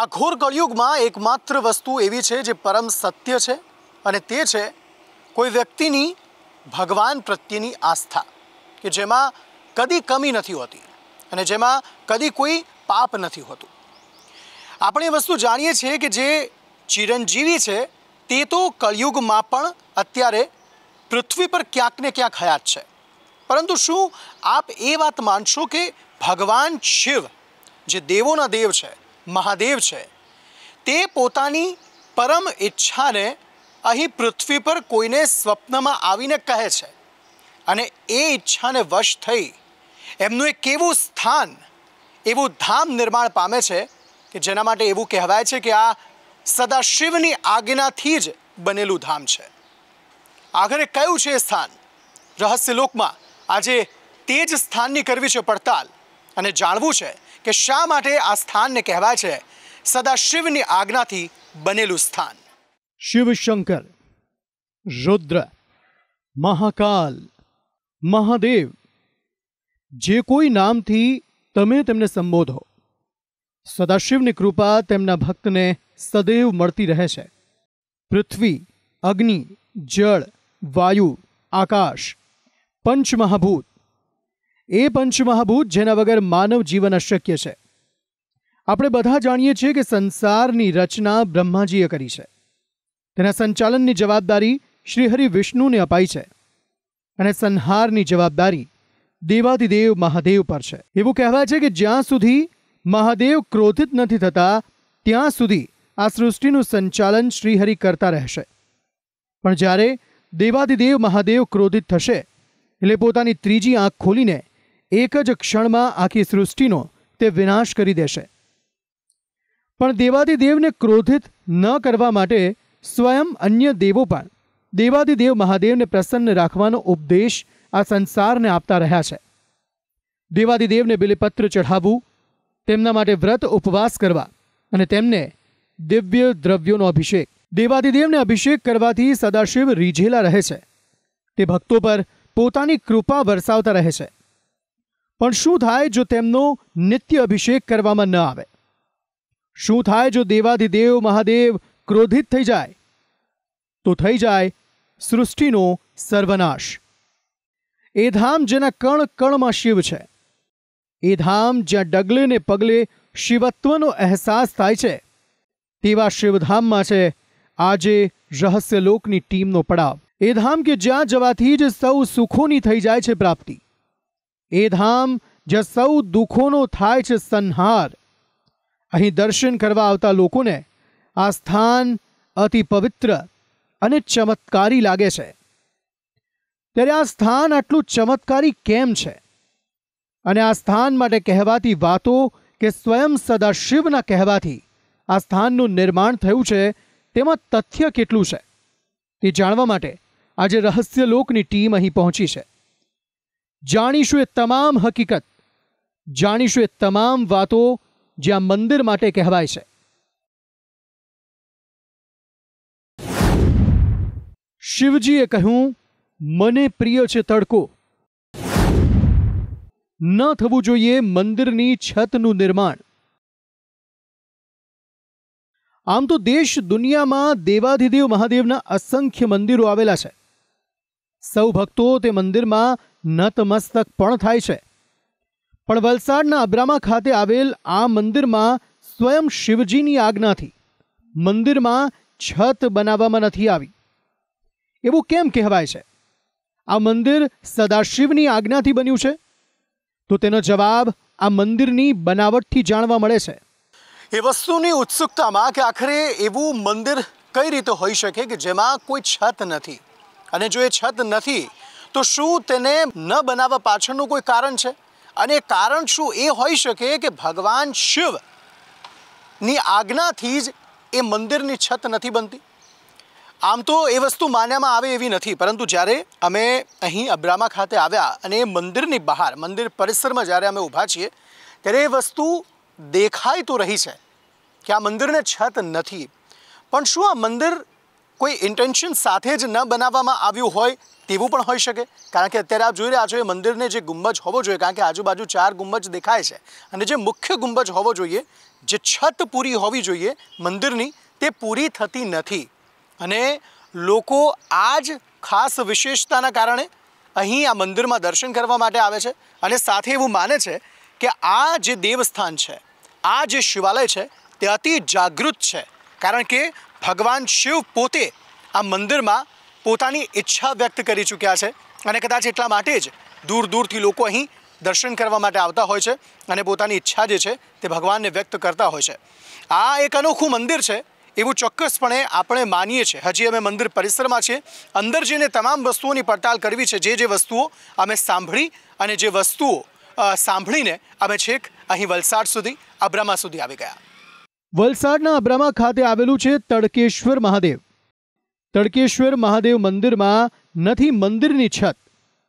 આ ઘોર કળિયુગમાં એકમાત્ર વસ્તુ એવી છે જે પરમ સત્ય છે અને તે છે કોઈ વ્યક્તિની ભગવાન પ્રત્યેની આસ્થા કે જેમાં કદી કમી નથી હોતી અને જેમાં કદી કોઈ પાપ નથી હોતું આપણે એ વસ્તુ જાણીએ છીએ કે જે ચિરંજીવી છે તે તો કળિયુગમાં પણ અત્યારે પૃથ્વી પર ક્યાંક ને ક્યાંક હયાત છે પરંતુ શું આપ એ વાત માનશો કે ભગવાન શિવ જે દેવોના દેવ છે મહાદેવ છે તે પોતાની પરમ ઈચ્છાને અહીં પૃથ્વી પર કોઈને સ્વપ્નમાં આવીને કહે છે અને એ ઈચ્છાને વશ થઈ એમનું એક કેવું સ્થાન એવું ધામ નિર્માણ પામે છે કે જેના માટે એવું કહેવાય છે કે આ સદાશિવની આજ્ઞાથી જ બનેલું ધામ છે આખરે કયું છે એ સ્થાન રહસ્યલોકમાં આજે તે જ સ્થાનની કરવી છે પડતાલ અને જાણવું છે કે શા માટે આ સ્થાનને કહેવાય છે સદાશિવની આજ્ઞાથી બનેલું સ્થાન શિવશંકર રુદ્ર મહાકાલ મહાદેવ જે કોઈ નામથી તમે તેમને સંબોધો સદાશિવની કૃપા તેમના ભક્તને સદૈવ મળતી રહે છે પૃથ્વી અગ્નિ જળ વાયુ આકાશ પંચમહાભૂત એ પંચમહાભૂત જેના વગર માનવ જીવન અશક્ય છે આપણે બધા જાણીએ છીએ કે સંસારની રચના બ્રહ્માજીએ કરી છે તેના સંચાલનની જવાબદારી શ્રીહરિ વિષ્ણુને અપાઈ છે અને સંહારની જવાબદારી દેવાધિદેવ મહાદેવ પર છે એવું કહેવાય છે કે જ્યાં સુધી મહાદેવ ક્રોધિત નથી થતા ત્યાં સુધી આ સૃષ્ટિનું સંચાલન શ્રીહરિ કરતા રહેશે પણ જ્યારે દેવાદિદેવ મહાદેવ ક્રોધિત થશે એટલે પોતાની ત્રીજી આંખ ખોલીને એક જ ક્ષણમાં આખી સૃષ્ટિનો તે વિનાશ કરી દેશે પણ દેવાદિદેવને ક્રોધિત ન કરવા માટે સ્વયં અન્ય દેવો પણ દેવાદિદેવ મહાદેવને પ્રસન્ન રાખવાનો ઉપદેશ આ સંસારને આપતા રહ્યા છે દેવાદિદેવને બિલીપત્ર ચઢાવવું તેમના માટે વ્રત ઉપવાસ કરવા અને તેમને દિવ્ય દ્રવ્યોનો અભિષેક દેવાદિદેવને અભિષેક કરવાથી સદાશિવ રીઝેલા રહે છે તે ભક્તો પર પોતાની કૃપા વરસાવતા રહે છે પણ શું થાય જો તેમનો નિત્ય અભિષેક કરવામાં ન આવે શું થાય જો દેવાધિદેવ મહાદેવ ક્રોધિત થઈ જાય તો થઈ જાય સૃષ્ટિનો સર્વનાશ એ ધામ જેના કણ કણમાં શિવ છે એ ધામ જ્યાં ડગલે ને પગલે શિવત્વનો અહેસાસ થાય છે તેવા શિવધામમાં છે આજે રહસ્યલોકની ટીમનો પડાવ એ ધામ કે જ્યાં જવાથી જ સૌ સુખોની થઈ જાય છે પ્રાપ્તિ એ ધામ જ્યાં સૌ દુઃખોનો થાય છે સંહાર અહીં દર્શન કરવા આવતા લોકોને આ સ્થાન અતિ પવિત્ર અને ચમત્કારી લાગે છે ત્યારે આ સ્થાન આટલું ચમત્કારી કેમ છે અને આ સ્થાન માટે કહેવાતી વાતો કે સ્વયં સદાશિવના કહેવાથી આ સ્થાનનું નિર્માણ થયું છે તેમાં તથ્ય કેટલું છે તે જાણવા માટે આજે રહસ્યલોકની ટીમ અહીં પહોંચી છે જાણીશું એ તમામ હકીકત જાણીશું એ તમામ વાતો જ્યાં મંદિર માટે કહેવાય છે શિવજીએ કહ્યું મને પ્રિય છે તડકો ન થવું જોઈએ મંદિરની છતનું નિર્માણ આમ તો દેશ દુનિયામાં દેવાધિદેવ મહાદેવના અસંખ્ય મંદિરો આવેલા છે સૌ ભક્તો તે મંદિરમાં નતમસ્તક પણ થાય છે પણ વલસાડના અબ્રામા ખાતે આવેલ આ મંદિરમાં સ્વયં શિવજીની આજ્ઞાથી મંદિરમાં છત બનાવવામાં નથી આવી એવું કેમ કહેવાય છે આ મંદિર સદાશિવની આજ્ઞાથી બન્યું છે તો તેનો જવાબ આ મંદિરની બનાવટથી જાણવા મળે છે એ વસ્તુની ઉત્સુકતામાં કે આખરે એવું મંદિર કઈ રીતે હોઈ શકે કે જેમાં કોઈ છત નથી અને જો એ છત નથી તો શું તેને ન બનાવવા પાછળનું કોઈ કારણ છે અને કારણ શું એ હોઈ શકે કે ભગવાન શિવની આજ્ઞાથી જ એ મંદિરની છત નથી બનતી આમ તો એ વસ્તુ માન્યામાં આવે એવી નથી પરંતુ જ્યારે અમે અહીં અબ્રામા ખાતે આવ્યા અને એ મંદિરની બહાર મંદિર પરિસરમાં જ્યારે અમે ઊભા છીએ ત્યારે એ વસ્તુ દેખાય તો રહી છે કે આ મંદિરને છત નથી પણ શું આ મંદિર કોઈ ઇન્ટેન્શન સાથે જ ન બનાવવામાં આવ્યું હોય તેવું પણ હોઈ શકે કારણ કે અત્યારે આપ જોઈ રહ્યા છો એ મંદિરને જે ગુંબજ હોવો જોઈએ કારણ કે આજુબાજુ ચાર ગુંબજ દેખાય છે અને જે મુખ્ય ગુંબજ હોવો જોઈએ જે છત પૂરી હોવી જોઈએ મંદિરની તે પૂરી થતી નથી અને લોકો આ જ ખાસ વિશેષતાના કારણે અહીં આ મંદિરમાં દર્શન કરવા માટે આવે છે અને સાથે એવું માને છે કે આ જે દેવસ્થાન છે આ જે શિવાલય છે તે અતિ જાગૃત છે કારણ કે ભગવાન શિવ પોતે આ મંદિરમાં પોતાની ઈચ્છા વ્યક્ત કરી ચૂક્યા છે અને કદાચ એટલા માટે જ દૂર દૂરથી લોકો અહીં દર્શન કરવા માટે આવતા હોય છે અને પોતાની ઈચ્છા જે છે તે ભગવાનને વ્યક્ત કરતા હોય છે આ એક અનોખું મંદિર છે એવું ચોક્કસપણે આપણે માનીએ છીએ હજી અમે મંદિર પરિસરમાં છીએ અંદર જઈને તમામ વસ્તુઓની પડતાલ કરવી છે જે જે વસ્તુઓ અમે સાંભળી અને જે વસ્તુઓ સાંભળીને અમે છેક અહીં વલસાડ સુધી અબ્રામા સુધી આવી ગયા વલસાડના અબ્રામા ખાતે આવેલું છે તડકેશ્વર મહાદેવ તડકેશ્વર મહાદેવ મંદિરમાં નથી મંદિરની છત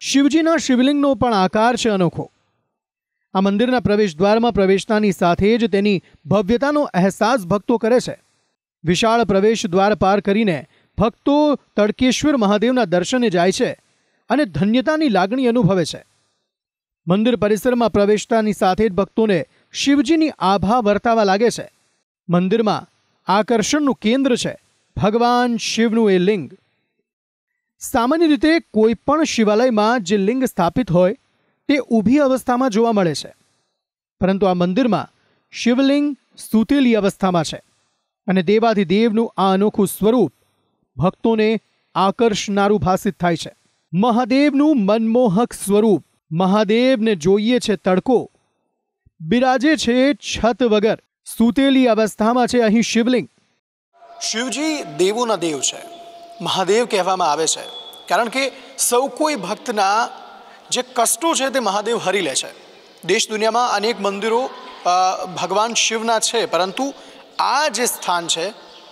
શિવજીના શિવલિંગનો પણ આકાર છે અનોખો આ મંદિરના પ્રવેશ દ્વારમાં પ્રવેશતાની સાથે જ તેની ભવ્યતાનો અહેસાસ ભક્તો કરે છે વિશાળ પ્રવેશ દ્વાર પાર કરીને ભક્તો તડકેશ્વર મહાદેવના દર્શને જાય છે અને ધન્યતાની લાગણી અનુભવે છે મંદિર પરિસરમાં પ્રવેશતાની સાથે જ ભક્તોને શિવજીની આભા વર્તાવા લાગે છે મંદિરમાં આકર્ષણનું કેન્દ્ર છે ભગવાન શિવનું એ લિંગ સામાન્ય રીતે કોઈ પણ શિવાલયમાં જે લિંગ સ્થાપિત હોય તે ઊભી અવસ્થામાં જોવા મળે છે પરંતુ આ મંદિરમાં શિવલિંગ સ્તુતેલી અવસ્થામાં છે અને દેવાધિદેવનું આ અનોખું સ્વરૂપ ભક્તોને આકર્ષનારું ભાષિત થાય છે મહાદેવનું મનમોહક સ્વરૂપ મહાદેવને જોઈએ છે તડકો બિરાજે છે છત વગર સૂતેલી અવસ્થામાં છે અહીં શિવલિંગ શિવજી દેવોના દેવ છે મહાદેવ કહેવામાં આવે છે કારણ કે સૌ કોઈ ભક્તના જે કષ્ટો છે તે મહાદેવ હરી લે છે દેશ દુનિયામાં અનેક મંદિરો ભગવાન શિવના છે પરંતુ આ જે સ્થાન છે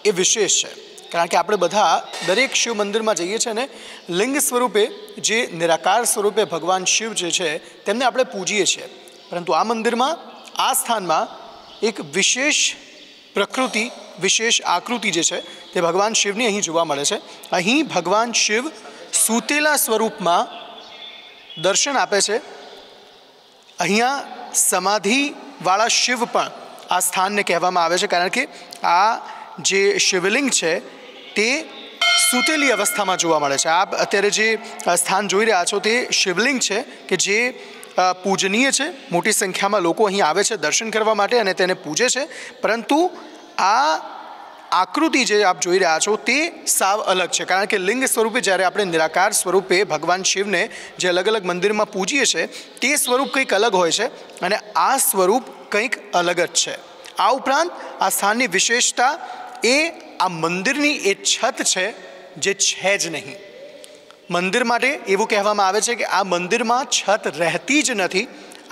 એ વિશેષ છે કારણ કે આપણે બધા દરેક શિવ મંદિરમાં જઈએ છીએ ને લિંગ સ્વરૂપે જે નિરાકાર સ્વરૂપે ભગવાન શિવ જે છે તેમને આપણે પૂજીએ છીએ પરંતુ આ મંદિરમાં આ સ્થાનમાં એક વિશેષ પ્રકૃતિ વિશેષ આકૃતિ જે છે તે ભગવાન શિવની અહીં જોવા મળે છે અહીં ભગવાન શિવ સૂતેલા સ્વરૂપમાં દર્શન આપે છે અહીંયા સમાધિવાળા શિવ પણ આ સ્થાનને કહેવામાં આવે છે કારણ કે આ જે શિવલિંગ છે તે સૂતેલી અવસ્થામાં જોવા મળે છે આપ અત્યારે જે સ્થાન જોઈ રહ્યા છો તે શિવલિંગ છે કે જે પૂજનીય છે મોટી સંખ્યામાં લોકો અહીં આવે છે દર્શન કરવા માટે અને તેને પૂજે છે પરંતુ આ આકૃતિ જે આપ જોઈ રહ્યા છો તે સાવ અલગ છે કારણ કે લિંગ સ્વરૂપે જ્યારે આપણે નિરાકાર સ્વરૂપે ભગવાન શિવને જે અલગ અલગ મંદિરમાં પૂજીએ છીએ તે સ્વરૂપ કંઈક અલગ હોય છે અને આ સ્વરૂપ કંઈક અલગ જ છે આ ઉપરાંત આ સ્થાનની વિશેષતા એ આ મંદિરની એ છત છે જે છે જ નહીં મંદિર માટે એવું કહેવામાં આવે છે કે આ મંદિરમાં છત રહેતી જ નથી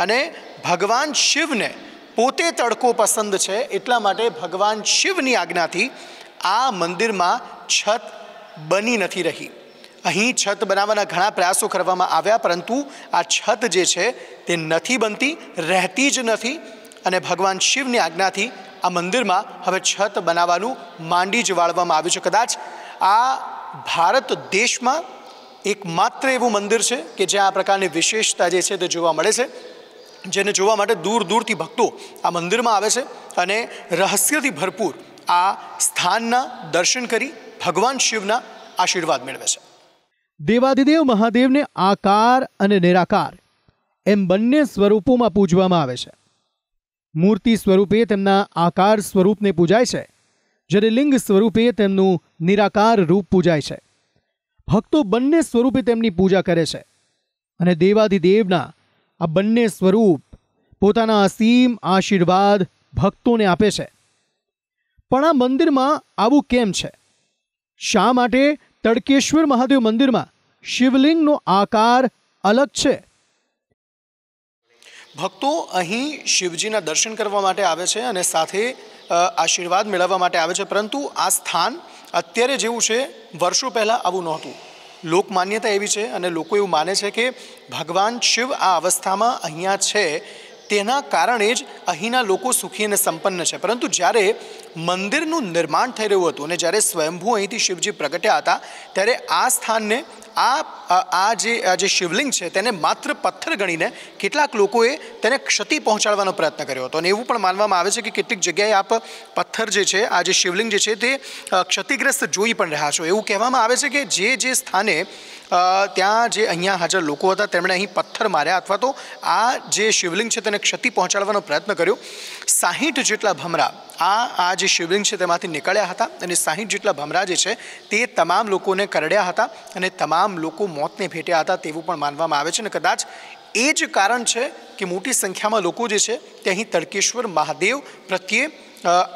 અને ભગવાન શિવને પોતે તડકો પસંદ છે એટલા માટે ભગવાન શિવની આજ્ઞાથી આ મંદિરમાં છત બની નથી રહી અહીં છત બનાવવાના ઘણા પ્રયાસો કરવામાં આવ્યા પરંતુ આ છત જે છે તે નથી બનતી રહેતી જ નથી અને ભગવાન શિવની આજ્ઞાથી આ મંદિરમાં હવે છત બનાવવાનું માંડી જ વાળવામાં આવ્યું છે કદાચ આ ભારત દેશમાં એકમાત્ર એવું મંદિર છે કે જ્યાં આ પ્રકારની વિશેષતા જે છે તે જોવા મળે છે જેને જોવા માટે દૂર દૂરથી ભક્તો આ મંદિરમાં આવે છે અને રહસ્યથી ભરપૂર આ સ્થાનના દર્શન કરી ભગવાન શિવના આશીર્વાદ મેળવે છે દેવાદિદેવ મહાદેવને આકાર અને નિરાકાર એમ બંને સ્વરૂપોમાં પૂજવામાં આવે છે મૂર્તિ સ્વરૂપે તેમના આકાર સ્વરૂપને પૂજાય છે જ્યારે લિંગ સ્વરૂપે તેમનું નિરાકાર રૂપ પૂજાય છે ભક્તો બંને સ્વરૂપે તેમની પૂજા કરે છે અને દેવાધિદેવના આ બંને સ્વરૂપ પોતાના અસીમ આશીર્વાદ ભક્તોને આપે છે પણ આ મંદિરમાં આવું કેમ છે શા માટે તડકેશ્વર મહાદેવ મંદિરમાં શિવલિંગનો આકાર અલગ છે ભક્તો અહીં શિવજીના દર્શન કરવા માટે આવે છે અને સાથે આશીર્વાદ મેળવવા માટે આવે છે પરંતુ આ સ્થાન અત્યારે જેવું છે વર્ષો પહેલાં આવું નહોતું લોકમાન્યતા એવી છે અને લોકો એવું માને છે કે ભગવાન શિવ આ અવસ્થામાં અહીંયા છે તેના કારણે જ અહીંના લોકો સુખી અને સંપન્ન છે પરંતુ જ્યારે મંદિરનું નિર્માણ થઈ રહ્યું હતું અને જ્યારે સ્વયંભૂ અહીંથી શિવજી પ્રગટ્યા હતા ત્યારે આ સ્થાનને આ આ જે આ જે શિવલિંગ છે તેને માત્ર પથ્થર ગણીને કેટલાક લોકોએ તેને ક્ષતિ પહોંચાડવાનો પ્રયત્ન કર્યો હતો અને એવું પણ માનવામાં આવે છે કે કેટલીક જગ્યાએ આપ પથ્થર જે છે આ જે શિવલિંગ જે છે તે ક્ષતિગ્રસ્ત જોઈ પણ રહ્યા છો એવું કહેવામાં આવે છે કે જે જે સ્થાને ત્યાં જે અહીંયા હાજર લોકો હતા તેમણે અહીં પથ્થર માર્યા અથવા તો આ જે શિવલિંગ છે તેને ક્ષતિ પહોંચાડવાનો પ્રયત્ન કર્યો સાહીઠ જેટલા ભમરા આ આ જે શિવલિંગ છે તેમાંથી નીકળ્યા હતા અને સાહીઠ જેટલા ભમરા જે છે તે તમામ લોકોને કરડ્યા હતા અને તમામ લોકો મોતને ભેટ્યા હતા તેવું પણ માનવામાં આવે છે અને કદાચ એ જ કારણ છે કે મોટી સંખ્યામાં લોકો જે છે તે અહીં તડકેશ્વર મહાદેવ પ્રત્યે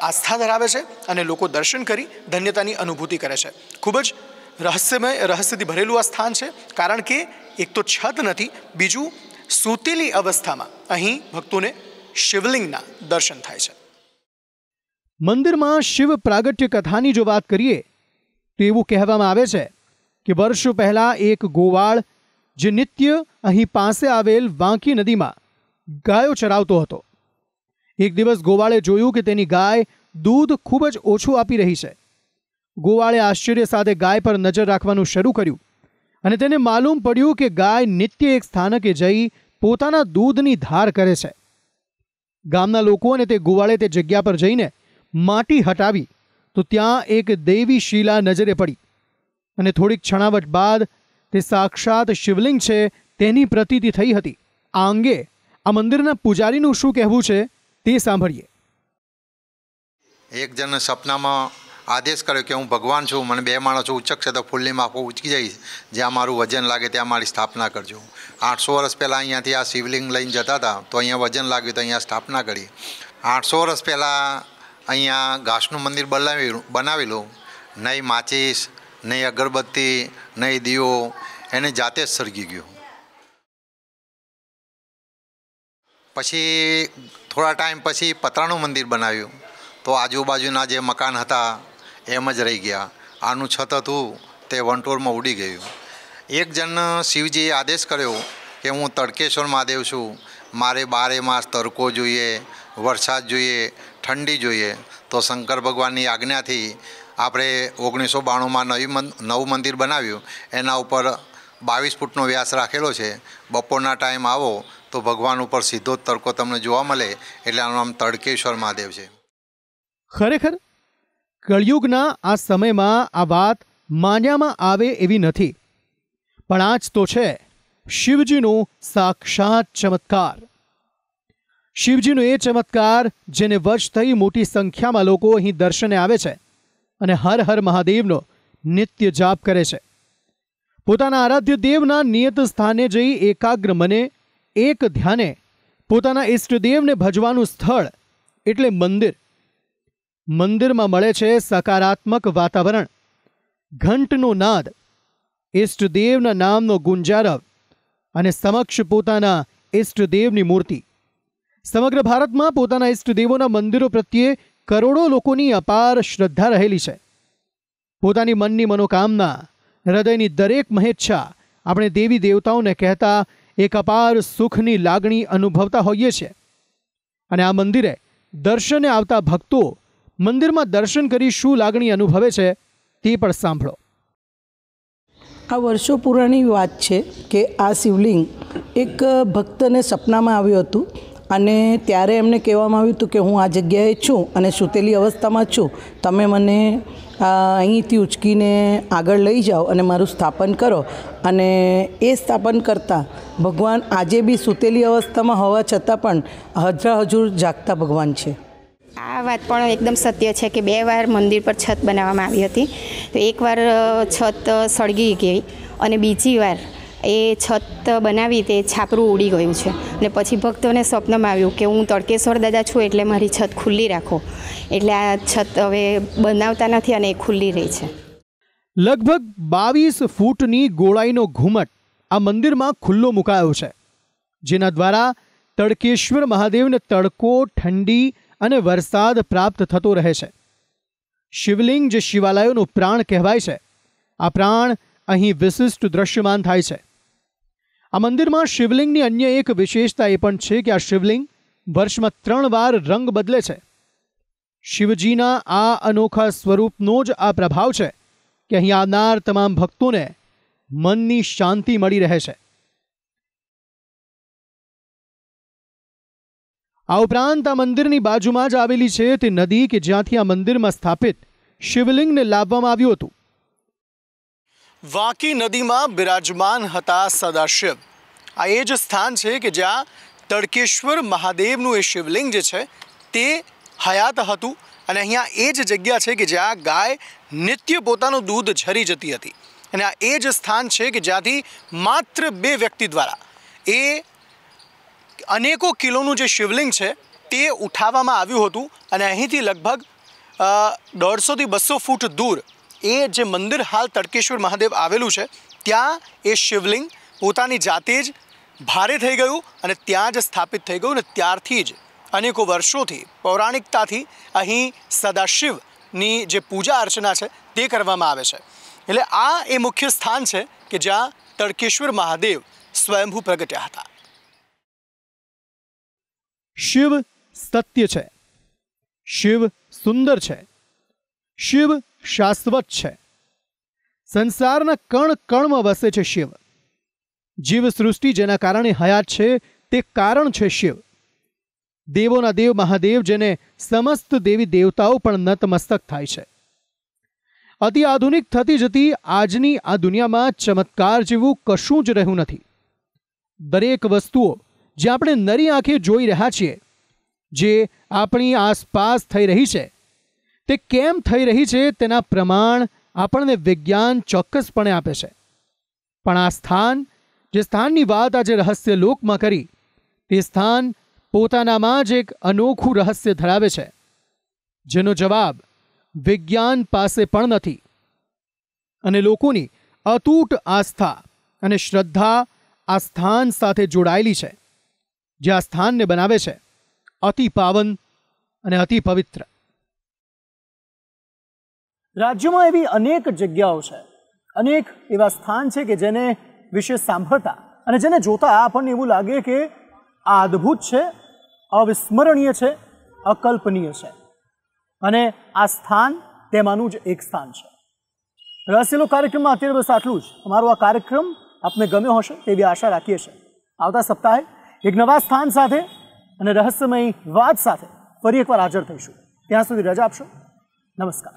આસ્થા ધરાવે છે અને લોકો દર્શન કરી ધન્યતાની અનુભૂતિ કરે છે ખૂબ જ રહસ્યમય રહસ્યથી ભરેલું આ સ્થાન છે કારણ કે એક તો છત નથી બીજું સૂતેલી અવસ્થામાં અહીં ભક્તોને શિવલિંગના દર્શન થાય છે મંદિરમાં શિવ પ્રાગટ્ય કથાની જો વાત કરીએ તો એવું કહેવામાં આવે છે કે વર્ષો પહેલાં એક ગોવાળ જે નિત્ય અહીં પાસે આવેલ વાંકી નદીમાં ગાયો ચરાવતો હતો એક દિવસ ગોવાળે જોયું કે તેની ગાય દૂધ ખૂબ જ ઓછું આપી રહી છે ગોવાળે આશ્ચર્ય સાથે ગાય પર નજર રાખવાનું શરૂ કર્યું અને તેને માલુમ પડ્યું કે ગાય નિત્ય એક સ્થાનકે જઈ પોતાના દૂધની ધાર કરે છે ગામના લોકો અને તે ગોવાળે તે જગ્યા પર જઈને માટી હટાવી તો ત્યાં એક દેવી શિલા નજરે પડી અને થોડીક છણાવટ બાદ તે સાક્ષાત શિવલિંગ છે તેની પ્રતીતિ થઈ હતી આ અંગે આ મંદિરના પૂજારીનું શું કહેવું છે તે સાંભળીએ એક જણ સપનામાં આદેશ કર્યો કે હું ભગવાન છું મને બે માણસો ઉચકશે તો ફૂલની માફો ઉચકી જઈશ જ્યાં મારું વજન લાગે ત્યાં મારી સ્થાપના કરજો આઠસો વર્ષ પહેલાં અહીંયાથી આ શિવલિંગ લઈને જતા હતા તો અહીંયા વજન લાગ્યું તો અહીંયા સ્થાપના કરી આઠસો વર્ષ પહેલાં અહીંયા ઘાસનું મંદિર બનાવેલું બનાવેલું નહીં માચીસ નહીં અગરબત્તી નહીં દીવો એને જાતે જ સળગી ગયો પછી થોડા ટાઈમ પછી પતરાનું મંદિર બનાવ્યું તો આજુબાજુના જે મકાન હતા એમ જ રહી ગયા આનું છત હતું તે વંટોળમાં ઉડી ગયું એક જણ શિવજીએ આદેશ કર્યો કે હું તડકેશ્વર મહાદેવ છું મારે બારે માસ તડકો જોઈએ વરસાદ જોઈએ ઠંડી જોઈએ તો શંકર ભગવાનની આજ્ઞાથી આપણે ઓગણીસો બાણુંમાં નવી નવું મંદિર બનાવ્યું એના ઉપર બાવીસ ફૂટનો વ્યાસ રાખેલો છે બપોરના ટાઈમ આવો તો ભગવાન ઉપર સીધો જ તડકો તમને જોવા મળે એટલે આનું નામ તડકેશ્વર મહાદેવ છે ખરેખર કળિયુગના આ સમયમાં આ વાત માન્યામાં આવે એવી નથી પણ આ જ તો છે શિવજીનો સાક્ષાત ચમત્કાર શિવજીનો એ ચમત્કાર જેને વર્ષ થઈ મોટી સંખ્યામાં લોકો અહીં દર્શને આવે છે અને હર હર મહાદેવનો નિત્ય જાપ કરે છે પોતાના આરાધ્ય દેવના નિયત સ્થાને જઈ એકાગ્ર મને એક ધ્યાને પોતાના ઈષ્ટદેવને ભજવાનું સ્થળ એટલે મંદિર મંદિરમાં મળે છે સકારાત્મક વાતાવરણ ઘંટનો નાદ ઇષ્ટદેવના નામનો ગુંજારવ અને સમક્ષ પોતાના ઇષ્ટદેવની મૂર્તિ સમગ્ર ભારતમાં પોતાના ઇષ્ટદેવોના મંદિરો પ્રત્યે કરોડો લોકોની અપાર શ્રદ્ધા રહેલી છે પોતાની મનની મનોકામના હૃદયની દરેક મહેચ્છા આપણે દેવી દેવતાઓને કહેતા એક અપાર સુખની લાગણી અનુભવતા હોઈએ છીએ અને આ મંદિરે દર્શને આવતા ભક્તો મંદિરમાં દર્શન કરી શું લાગણી અનુભવે છે તે પણ સાંભળો આ વર્ષો પુરાણી વાત છે કે આ શિવલિંગ એક ભક્તને સપનામાં આવ્યું હતું અને ત્યારે એમને કહેવામાં આવ્યું હતું કે હું આ જગ્યાએ છું અને સૂતેલી અવસ્થામાં છું તમે મને અહીંથી ઉચકીને આગળ લઈ જાઓ અને મારું સ્થાપન કરો અને એ સ્થાપન કરતાં ભગવાન આજે બી સૂતેલી અવસ્થામાં હોવા છતાં પણ હજરા હજુર જાગતા ભગવાન છે આ વાત પણ એકદમ સત્ય છે કે બે વાર મંદિર પર છત બનાવવામાં આવી હતી તો એકવાર છત સળગી ગઈ અને બીજી વાર એ છત બનાવી તે છાપરું ઉડી ગયું છે અને પછી ભક્તોને સ્વપ્નમાં આવ્યું કે હું તડકેશ્વર દાદા છું એટલે મારી છત ખુલ્લી રાખો એટલે આ છત હવે બનાવતા નથી અને એ ખુલ્લી રહી છે લગભગ બાવીસ ફૂટની ગોળાઈનો ઘુમટ આ મંદિરમાં ખુલ્લો મુકાયો છે જેના દ્વારા તડકેશ્વર મહાદેવને તડકો ઠંડી અને વરસાદ પ્રાપ્ત થતો રહે છે શિવલિંગ જે શિવાલયોનું પ્રાણ કહેવાય છે આ પ્રાણ અહીં વિશિષ્ટ દ્રશ્યમાન થાય છે આ મંદિરમાં શિવલિંગની અન્ય એક વિશેષતા એ પણ છે કે આ શિવલિંગ વર્ષમાં ત્રણ વાર રંગ બદલે છે શિવજીના આ અનોખા સ્વરૂપનો જ આ પ્રભાવ છે કે અહીં આવનાર તમામ ભક્તોને મનની શાંતિ મળી રહે છે આ ઉપરાંત આ મંદિરની બાજુમાં જ આવેલી છે તે નદી કે જ્યાંથી આ મંદિરમાં સ્થાપિત શિવલિંગને લાવવામાં આવ્યું હતું વાંકી નદીમાં બિરાજમાન હતા સદાશિવ આ એ જ સ્થાન છે કે જ્યાં તડકેશ્વર મહાદેવનું એ શિવલિંગ જે છે તે હયાત હતું અને અહીંયા એ જ જગ્યા છે કે જ્યાં ગાય નિત્ય પોતાનું દૂધ ઝરી જતી હતી અને આ એ જ સ્થાન છે કે જ્યાંથી માત્ર બે વ્યક્તિ દ્વારા એ અનેકો કિલોનું જે શિવલિંગ છે તે ઉઠાવવામાં આવ્યું હતું અને અહીંથી લગભગ દોઢસોથી બસો ફૂટ દૂર એ જે મંદિર હાલ તડકેશ્વર મહાદેવ આવેલું છે ત્યાં એ શિવલિંગ પોતાની જાતે જ ભારે થઈ ગયું અને ત્યાં જ સ્થાપિત થઈ ગયું અને ત્યારથી જ અનેકો વર્ષોથી પૌરાણિકતાથી અહીં સદાશિવની જે પૂજા અર્ચના છે તે કરવામાં આવે છે એટલે આ એ મુખ્ય સ્થાન છે કે જ્યાં તડકેશ્વર મહાદેવ સ્વયંભૂ પ્રગટ્યા હતા શિવ સત્ય છે શિવ સુંદર છે શિવ શાશ્વત છે સંસારના કણ કણમાં વસે છે શિવ જીવ સૃષ્ટિ જેના કારણે હયાત છે તે કારણ છે શિવ દેવોના દેવ મહાદેવ જેને સમસ્ત દેવી દેવતાઓ પણ નતમસ્તક થાય છે અતિ આધુનિક થતી જતી આજની આ દુનિયામાં ચમત્કાર જેવું કશું જ રહ્યું નથી દરેક વસ્તુઓ જે આપણે નરી આંખે જોઈ રહ્યા છીએ જે આપણી આસપાસ થઈ રહી છે તે કેમ થઈ રહી છે તેના પ્રમાણ આપણને વિજ્ઞાન ચોક્કસપણે આપે છે પણ આ સ્થાન જે સ્થાનની વાત આજે રહસ્ય લોકમાં કરી તે સ્થાન પોતાનામાં જ એક અનોખું રહસ્ય ધરાવે છે જેનો જવાબ વિજ્ઞાન પાસે પણ નથી અને લોકોની અતૂટ આસ્થા અને શ્રદ્ધા આ સ્થાન સાથે જોડાયેલી છે જે આ સ્થાનને બનાવે છે અતિ પાવન અને અતિ પવિત્ર રાજ્યમાં એવી અનેક જગ્યાઓ છે અનેક એવા સ્થાન છે કે જેને વિશે સાંભળતા અને જેને જોતા આપણને એવું લાગે કે આ અદ્ભુત છે અવિસ્મરણીય છે અકલ્પનીય છે અને આ સ્થાન તેમાંનું જ એક સ્થાન છે રહસ્યલો કાર્યક્રમમાં અત્યારે બસ આટલું જ અમારો આ કાર્યક્રમ આપને ગમ્યો હશે તેવી આશા રાખીએ છીએ આવતા સપ્તાહે એક નવા સ્થાન સાથે અને રહસ્યમય વાત સાથે ફરી એકવાર હાજર થઈશું ત્યાં સુધી રજા આપશો નમસ્કાર